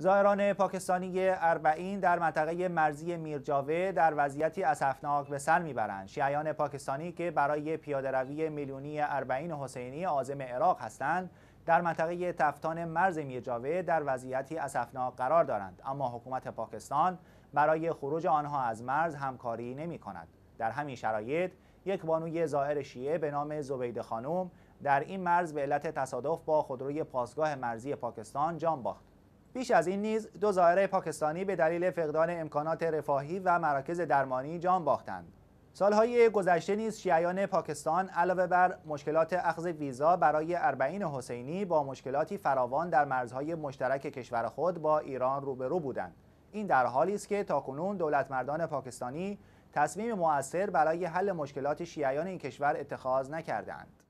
زائران پاکستانی اربعین در منطقه مرزی میرجاوه در وضعیتی اسفناک به سر میبرند شیعیان پاکستانی که برای پیادهروی میلیونی اربعین حسینی عازم عراق هستند در منطقه تفتان مرز میرجاوه در وضعیتی اسفناک قرار دارند اما حکومت پاکستان برای خروج آنها از مرز همکاری نمی کند در همین شرایط یک بانوی زائر شیعه به نام زبید خانوم در این مرز به علت تصادف با خودروی پاسگاه مرزی پاکستان جان باخت بیش از این نیز دو زائره پاکستانی به دلیل فقدان امکانات رفاهی و مراکز درمانی جان باختند. سالهای گذشته نیز شیعیان پاکستان علاوه بر مشکلات اخذ ویزا برای اربعین حسینی با مشکلاتی فراوان در مرزهای مشترک کشور خود با ایران روبرو بودند. این در حالی است که تاکنون مردان پاکستانی تصمیم مؤثر برای حل مشکلات شیعیان این کشور اتخاذ نکردند.